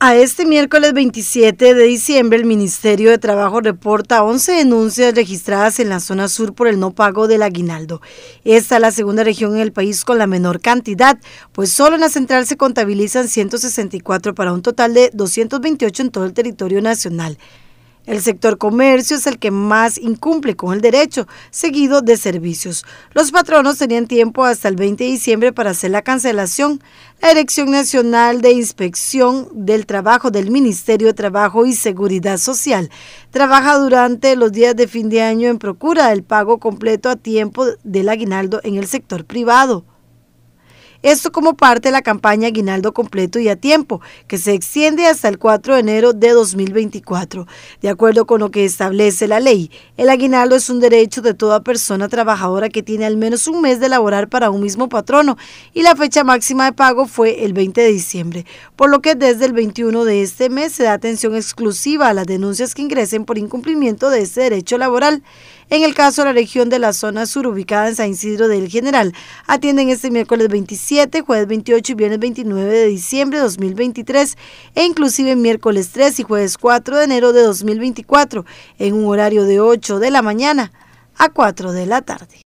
A este miércoles 27 de diciembre, el Ministerio de Trabajo reporta 11 denuncias registradas en la zona sur por el no pago del aguinaldo. Esta es la segunda región en el país con la menor cantidad, pues solo en la central se contabilizan 164 para un total de 228 en todo el territorio nacional. El sector comercio es el que más incumple con el derecho, seguido de servicios. Los patronos tenían tiempo hasta el 20 de diciembre para hacer la cancelación. La Dirección Nacional de Inspección del Trabajo del Ministerio de Trabajo y Seguridad Social trabaja durante los días de fin de año en procura del pago completo a tiempo del aguinaldo en el sector privado. Esto como parte de la campaña Aguinaldo Completo y a Tiempo, que se extiende hasta el 4 de enero de 2024. De acuerdo con lo que establece la ley, el aguinaldo es un derecho de toda persona trabajadora que tiene al menos un mes de laborar para un mismo patrono y la fecha máxima de pago fue el 20 de diciembre, por lo que desde el 21 de este mes se da atención exclusiva a las denuncias que ingresen por incumplimiento de este derecho laboral. En el caso de la región de la zona sur ubicada en San Isidro del General, atienden este miércoles 25 jueves 28 y viernes 29 de diciembre de 2023 e inclusive miércoles 3 y jueves 4 de enero de 2024 en un horario de 8 de la mañana a 4 de la tarde.